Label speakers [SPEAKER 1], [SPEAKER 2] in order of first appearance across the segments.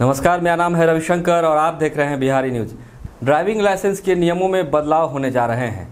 [SPEAKER 1] नमस्कार मेरा नाम है रविशंकर और आप देख रहे हैं बिहारी न्यूज ड्राइविंग लाइसेंस के नियमों में बदलाव होने जा रहे हैं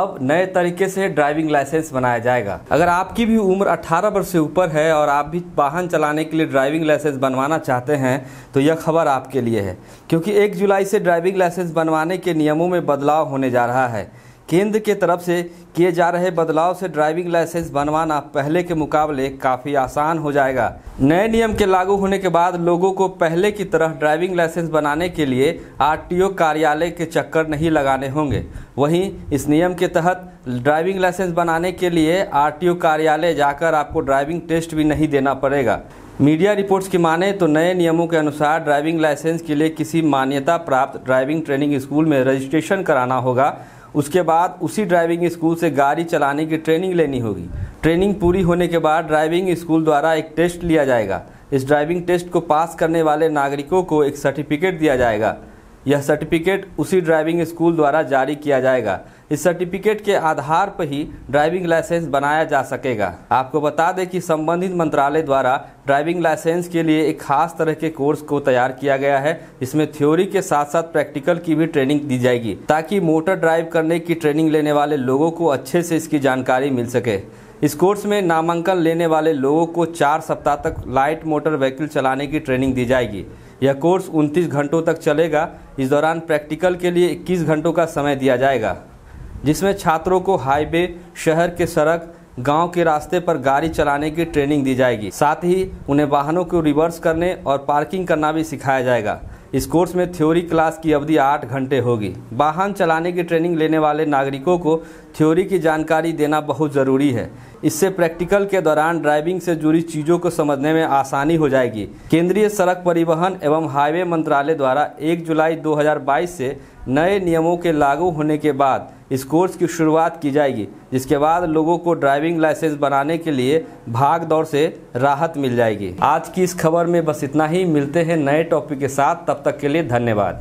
[SPEAKER 1] अब नए तरीके से ड्राइविंग लाइसेंस बनाया जाएगा अगर आपकी भी उम्र 18 वर्ष से ऊपर है और आप भी वाहन चलाने के लिए ड्राइविंग लाइसेंस बनवाना चाहते हैं तो यह खबर आपके लिए है क्योंकि 1 जुलाई से ड्राइविंग लाइसेंस बनवाने के नियमों में बदलाव होने जा रहा है केंद्र के तरफ से किए जा रहे बदलाव से ड्राइविंग लाइसेंस बनवाना पहले के मुकाबले काफ़ी आसान हो जाएगा नए नियम के लागू होने के बाद लोगों को पहले की तरह ड्राइविंग लाइसेंस बनाने के लिए आरटीओ कार्यालय के चक्कर नहीं लगाने होंगे वहीं इस नियम के तहत ड्राइविंग लाइसेंस बनाने के लिए आर कार्यालय जाकर आपको ड्राइविंग टेस्ट भी नहीं देना पड़ेगा मीडिया रिपोर्ट्स की माने तो नए नियमों के अनुसार ड्राइविंग लाइसेंस के लिए किसी मान्यता प्राप्त ड्राइविंग ट्रेनिंग स्कूल में रजिस्ट्रेशन कराना होगा उसके बाद उसी ड्राइविंग स्कूल से गाड़ी चलाने की ट्रेनिंग लेनी होगी ट्रेनिंग पूरी होने के बाद ड्राइविंग स्कूल द्वारा एक टेस्ट लिया जाएगा इस ड्राइविंग टेस्ट को पास करने वाले नागरिकों को एक सर्टिफिकेट दिया जाएगा यह सर्टिफिकेट उसी ड्राइविंग स्कूल द्वारा जारी किया जाएगा इस सर्टिफिकेट के आधार पर ही ड्राइविंग लाइसेंस बनाया जा सकेगा आपको बता दें कि संबंधित मंत्रालय द्वारा ड्राइविंग लाइसेंस के लिए एक खास तरह के कोर्स को तैयार किया गया है इसमें थ्योरी के साथ साथ प्रैक्टिकल की भी ट्रेनिंग दी जाएगी ताकि मोटर ड्राइव करने की ट्रेनिंग लेने वाले लोगों को अच्छे से इसकी जानकारी मिल सके इस कोर्स में नामांकन लेने वाले लोगों को चार सप्ताह तक लाइट मोटर व्हीकल चलाने की ट्रेनिंग दी जाएगी यह कोर्स 29 घंटों तक चलेगा इस दौरान प्रैक्टिकल के लिए 21 घंटों का समय दिया जाएगा जिसमें छात्रों को हाईवे शहर के सड़क गांव के रास्ते पर गाड़ी चलाने की ट्रेनिंग दी जाएगी साथ ही उन्हें वाहनों को रिवर्स करने और पार्किंग करना भी सिखाया जाएगा इस कोर्स में थ्योरी क्लास की अवधि आठ घंटे होगी वाहन चलाने की ट्रेनिंग लेने वाले नागरिकों को थ्योरी की जानकारी देना बहुत ज़रूरी है इससे प्रैक्टिकल के दौरान ड्राइविंग से जुड़ी चीज़ों को समझने में आसानी हो जाएगी केंद्रीय सड़क परिवहन एवं हाईवे मंत्रालय द्वारा 1 जुलाई 2022 से नए नियमों के लागू होने के बाद इस कोर्स की शुरुआत की जाएगी जिसके बाद लोगों को ड्राइविंग लाइसेंस बनाने के लिए भाग दौड़ से राहत मिल जाएगी आज की इस खबर में बस इतना ही मिलते हैं नए टॉपिक के साथ तब तक के लिए धन्यवाद